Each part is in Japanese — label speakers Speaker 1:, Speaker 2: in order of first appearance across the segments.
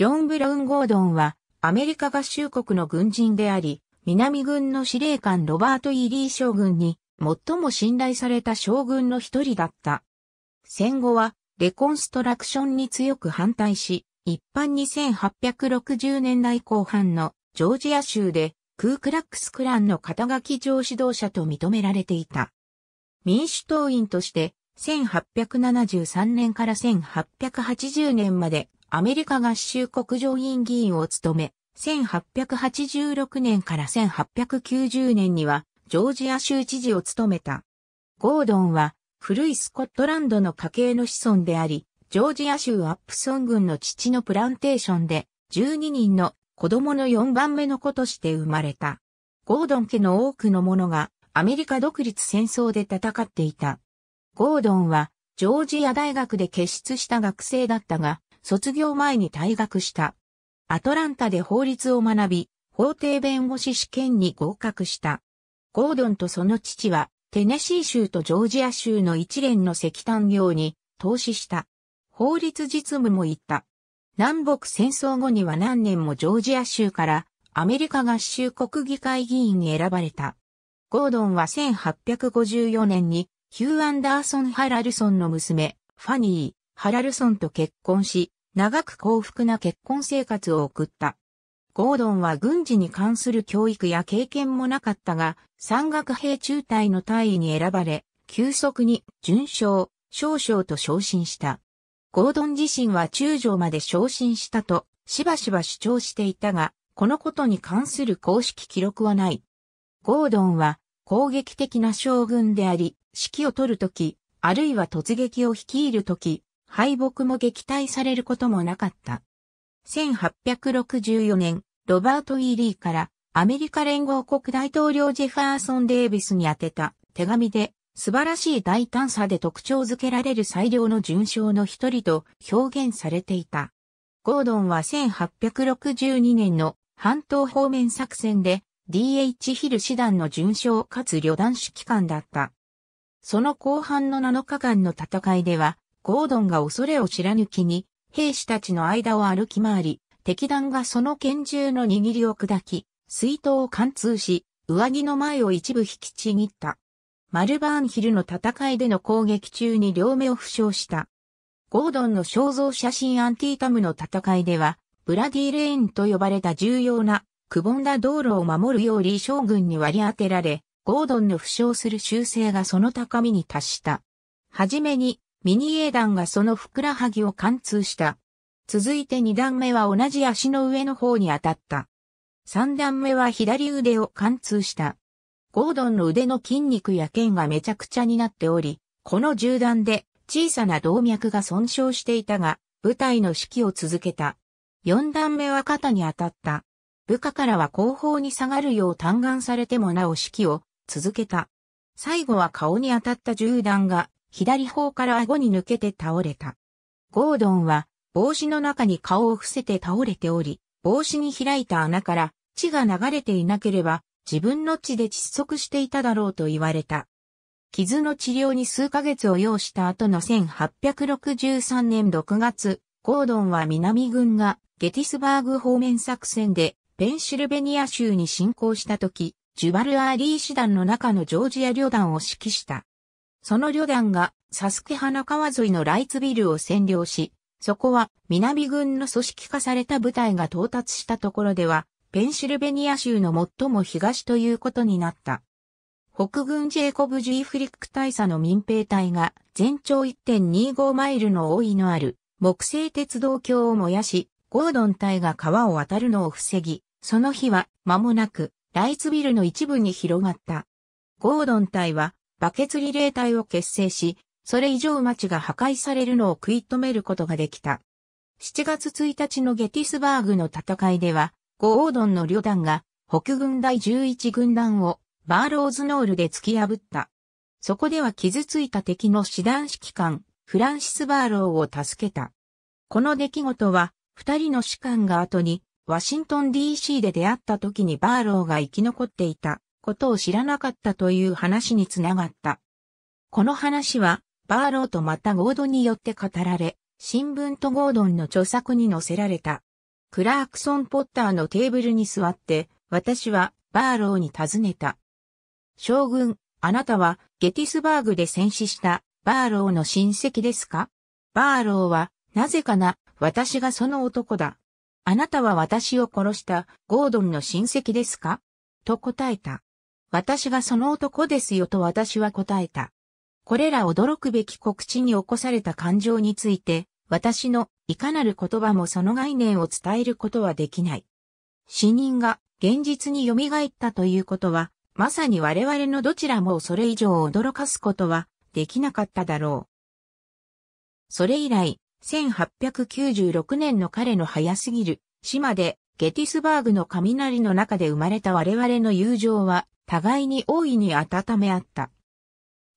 Speaker 1: ジョン・ブラウン・ゴードンは、アメリカ合衆国の軍人であり、南軍の司令官ロバート・イリー将軍に、最も信頼された将軍の一人だった。戦後は、レコンストラクションに強く反対し、一般に1 8 6 0年代後半のジョージア州で、クークラックスクランの肩書き上指導者と認められていた。民主党員として、1873年から1880年までアメリカ合衆国上院議員を務め、1886年から1890年には、ジョージア州知事を務めた。ゴードンは、古いスコットランドの家系の子孫であり、ジョージア州アップソン郡の父のプランテーションで、12人の子供の4番目の子として生まれた。ゴードン家の多くの者が、アメリカ独立戦争で戦っていた。ゴードンは、ジョージア大学で結出した学生だったが、卒業前に退学した。アトランタで法律を学び、法廷弁護士試験に合格した。ゴードンとその父は、テネシー州とジョージア州の一連の石炭業に投資した。法律実務も行った。南北戦争後には何年もジョージア州からアメリカ合衆国議会議員に選ばれた。ゴードンは1854年にヒュー・アンダーソン・ハラルソンの娘、ファニー、ハラルソンと結婚し、長く幸福な結婚生活を送った。ゴードンは軍事に関する教育や経験もなかったが、山岳兵中隊の隊員に選ばれ、急速に準将、少将と昇進した。ゴードン自身は中将まで昇進したと、しばしば主張していたが、このことに関する公式記録はない。ゴードンは攻撃的な将軍であり、指揮を取るとき、あるいは突撃を率いるとき、敗北も撃退されることもなかった。1864年、ロバート・イーリーからアメリカ連合国大統領ジェファーソン・デービスに宛てた手紙で素晴らしい大胆さで特徴づけられる最良の順将の一人と表現されていた。ゴードンは1862年の半島方面作戦で D.H. ヒル師団の順将かつ旅団指揮官だった。その後半の7日間の戦いでは、ゴードンが恐れを知らぬ気に、兵士たちの間を歩き回り、敵団がその拳銃の握りを砕き、水筒を貫通し、上着の前を一部引きちぎった。マルバーンヒルの戦いでの攻撃中に両目を負傷した。ゴードンの肖像写真アンティータムの戦いでは、ブラディレーンと呼ばれた重要な、くぼんだ道路を守るよう李将軍に割り当てられ、ゴードンの負傷する習性がその高みに達した。はじめに、ミニエーダンがそのふくらはぎを貫通した。続いて二段目は同じ足の上の方に当たった。三段目は左腕を貫通した。ゴードンの腕の筋肉や腱がめちゃくちゃになっており、この銃弾で小さな動脈が損傷していたが、部隊の指揮を続けた。四段目は肩に当たった。部下からは後方に下がるよう嘆願されてもなお指揮を続けた。最後は顔に当たった銃弾が左方から顎に抜けて倒れた。ゴードンは帽子の中に顔を伏せて倒れており、帽子に開いた穴から血が流れていなければ自分の血で窒息していただろうと言われた。傷の治療に数ヶ月を要した後の1863年6月、ゴードンは南軍がゲティスバーグ方面作戦でペンシルベニア州に侵攻した時、ジュバルアーリー師団の中のジョージア旅団を指揮した。その旅団がサスケ花川沿いのライツビルを占領し、そこは南軍の組織化された部隊が到達したところでは、ペンシルベニア州の最も東ということになった。北軍ジェイコブ・ジーフリック大佐の民兵隊が全長1.25マイルの大井のある木製鉄道橋を燃やし、ゴードン隊が川を渡るのを防ぎ、その日は間もなくライツビルの一部に広がった。ゴードン隊はバケツリレー隊を結成し、それ以上町が破壊されるのを食い止めることができた。7月1日のゲティスバーグの戦いでは、ゴオードンの旅団が北軍第11軍団をバーローズノールで突き破った。そこでは傷ついた敵の師団指揮官、フランシス・バーローを助けた。この出来事は、二人の士官が後に、ワシントン DC で出会った時にバーローが生き残っていた。ことを知らなかったという話につながった。この話は、バーローとまたゴードンによって語られ、新聞とゴードンの著作に載せられた。クラークソン・ポッターのテーブルに座って、私はバーローに尋ねた。将軍、あなたはゲティスバーグで戦死したバーローの親戚ですかバーローは、なぜかな、私がその男だ。あなたは私を殺したゴードンの親戚ですかと答えた。私がその男ですよと私は答えた。これら驚くべき告知に起こされた感情について、私のいかなる言葉もその概念を伝えることはできない。死人が現実に蘇ったということは、まさに我々のどちらもそれ以上驚かすことはできなかっただろう。それ以来、1896年の彼の早すぎる島でゲティスバーグの雷の中で生まれた我々の友情は互いに大いに温め合った。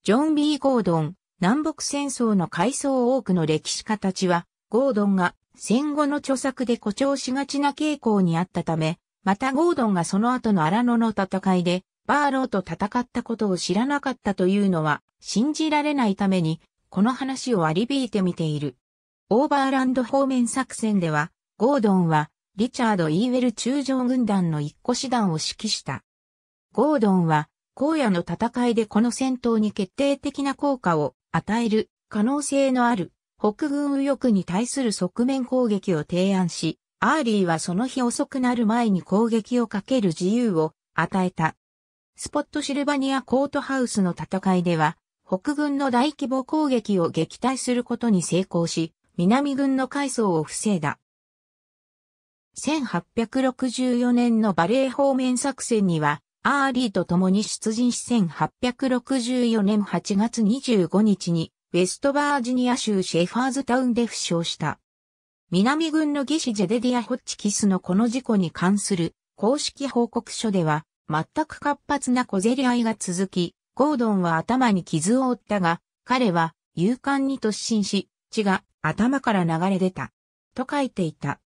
Speaker 1: ジョン・ B・ ゴードン、南北戦争の回想多くの歴史家たちは、ゴードンが戦後の著作で誇張しがちな傾向にあったため、またゴードンがその後の荒野の戦いで、バーローと戦ったことを知らなかったというのは、信じられないために、この話を割り引いてみている。オーバーランド方面作戦では、ゴードンは、リチャード・イーウェル中将軍団の一個師団を指揮した。ゴードンは、荒野の戦いでこの戦闘に決定的な効果を与える可能性のある北軍右翼に対する側面攻撃を提案し、アーリーはその日遅くなる前に攻撃をかける自由を与えた。スポットシルバニアコートハウスの戦いでは、北軍の大規模攻撃を撃退することに成功し、南軍の階層を防いだ。1864年のバレー方面作戦には、アーリーと共に出陣し1864年8月25日に、ウェストバージニア州シェファーズタウンで負傷した。南軍の技師ジェデディア・ホッチキスのこの事故に関する公式報告書では、全く活発な小競り合いが続き、ゴードンは頭に傷を負ったが、彼は勇敢に突進し、血が頭から流れ出た。と書いていた。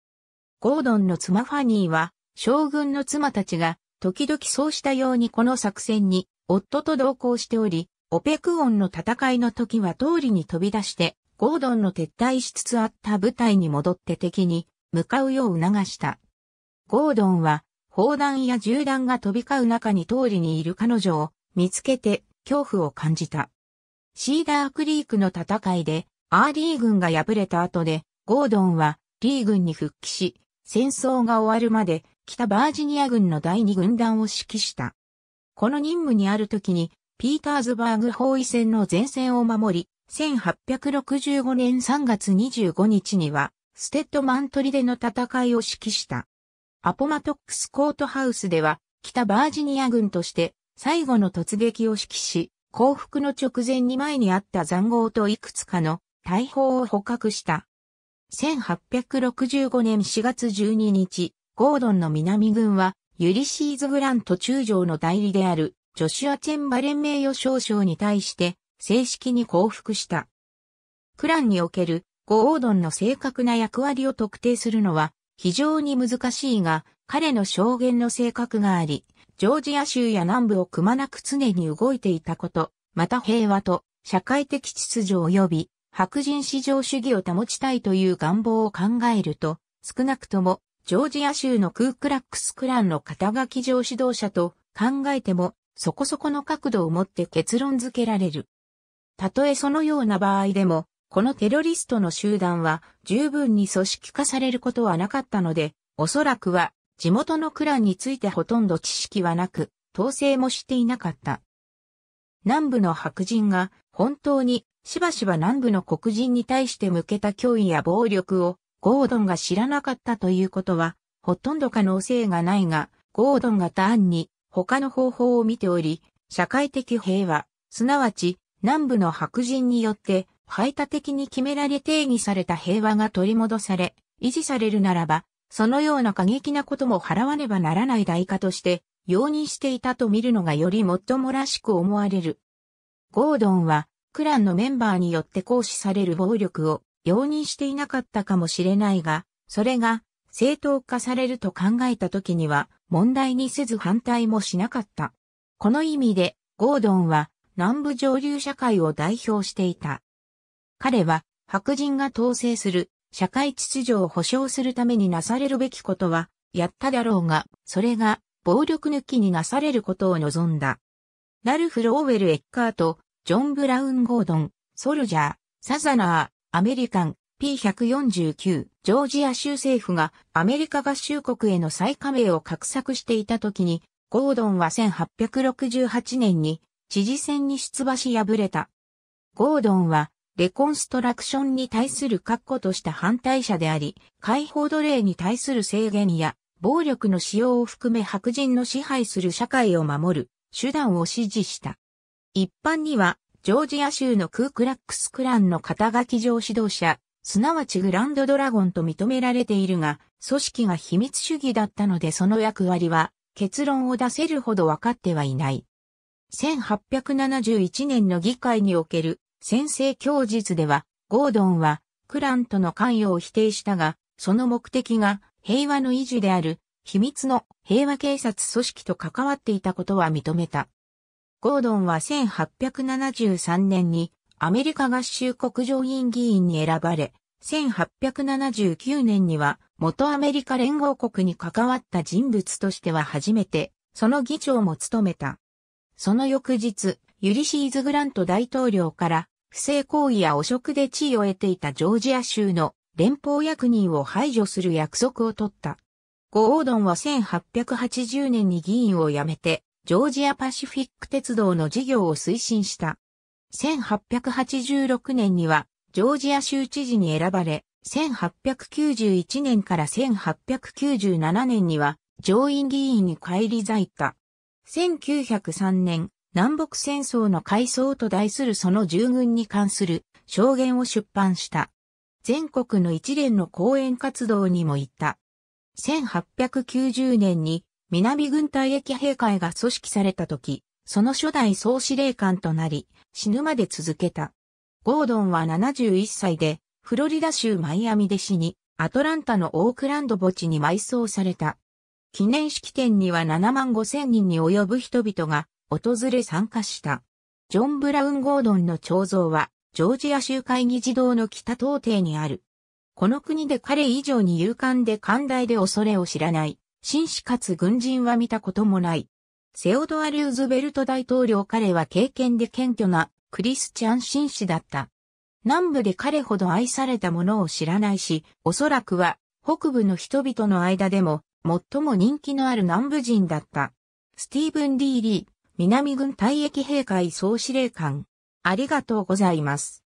Speaker 1: ゴードンの妻ファニーは、将軍の妻たちが時々そうしたようにこの作戦に夫と同行しており、オペクオンの戦いの時は通りに飛び出して、ゴードンの撤退しつつあった部隊に戻って敵に向かうよう促した。ゴードンは砲弾や銃弾が飛び交う中に通りにいる彼女を見つけて恐怖を感じた。シーダークリークの戦いでアーリー軍が敗れた後でゴードンはリー軍に復帰し、戦争が終わるまで北バージニア軍の第二軍団を指揮した。この任務にある時に、ピーターズバーグ包囲戦の前線を守り、1865年3月25日には、ステッドマントリでの戦いを指揮した。アポマトックスコートハウスでは、北バージニア軍として最後の突撃を指揮し、降伏の直前に前にあった残壕といくつかの大砲を捕獲した。1865年4月12日、ゴードンの南軍は、ユリシーズ・グラント中将の代理である、ジョシュア・チェンバレン名誉少将に対して、正式に降伏した。クランにおける、ゴードンの正確な役割を特定するのは、非常に難しいが、彼の証言の性格があり、ジョージア州や南部をくまなく常に動いていたこと、また平和と社会的秩序及び白人至上主義を保ちたいという願望を考えると、少なくともジョージア州のクークラックスクランの肩書き上指導者と考えてもそこそこの角度を持って結論付けられる。たとえそのような場合でも、このテロリストの集団は十分に組織化されることはなかったので、おそらくは地元のクランについてほとんど知識はなく、統制もしていなかった。南部の白人が本当にしばしば南部の黒人に対して向けた脅威や暴力をゴードンが知らなかったということは、ほとんど可能性がないが、ゴードンが単に他の方法を見ており、社会的平和、すなわち南部の白人によって排他的に決められ定義された平和が取り戻され、維持されるならば、そのような過激なことも払わねばならない代価として、容認していたと見るのがよりもっともらしく思われる。ゴードンは、クランのメンバーによって行使される暴力を、容認していなかったかもしれないが、それが正当化されると考えた時には問題にせず反対もしなかった。この意味で、ゴードンは南部上流社会を代表していた。彼は白人が統制する社会秩序を保障するためになされるべきことは、やっただろうが、それが暴力抜きになされることを望んだ。ラルフ・ローウェル・エッカート、ジョン・ブラウン・ゴードン、ソルジャー、サザナアメリカン P149 ジョージア州政府がアメリカ合衆国への再加盟を画策していた時に、ゴードンは1868年に知事選に出馬し敗れた。ゴードンはレコンストラクションに対する確固とした反対者であり、解放奴隷に対する制限や暴力の使用を含め白人の支配する社会を守る手段を支持した。一般にはジョージア州のクークラックスクランの肩書き上指導者、すなわちグランドドラゴンと認められているが、組織が秘密主義だったのでその役割は結論を出せるほど分かってはいない。1871年の議会における先制供述では、ゴードンはクランとの関与を否定したが、その目的が平和の維持である秘密の平和警察組織と関わっていたことは認めた。ゴードンは1873年にアメリカ合衆国上院議員に選ばれ、1879年には元アメリカ連合国に関わった人物としては初めて、その議長も務めた。その翌日、ユリシーズ・グラント大統領から不正行為や汚職で地位を得ていたジョージア州の連邦役人を排除する約束を取った。ゴードンは1880年に議員を辞めて、ジョージアパシフィック鉄道の事業を推進した。1886年には、ジョージア州知事に選ばれ、1891年から1897年には、上院議員に返り咲いた。1903年、南北戦争の回想と題するその従軍に関する証言を出版した。全国の一連の講演活動にも行った。1890年に南軍隊駅兵会が組織された時、その初代総司令官となり、死ぬまで続けた。ゴードンは71歳で、フロリダ州マイアミで死に、アトランタのオークランド墓地に埋葬された。記念式典には7万5千人に及ぶ人々が訪れ参加した。ジョン・ブラウン・ゴードンの彫像は、ジョージア州会議事堂の北東庭にある。この国で彼以上に勇敢で寛大で恐れを知らない紳士かつ軍人は見たこともない。セオドア・ルーズベルト大統領彼は経験で謙虚なクリスチャン紳士だった。南部で彼ほど愛されたものを知らないし、おそらくは北部の人々の間でも最も人気のある南部人だった。スティーブン・ディーリー、南軍退役兵会総司令官。ありがとうございます。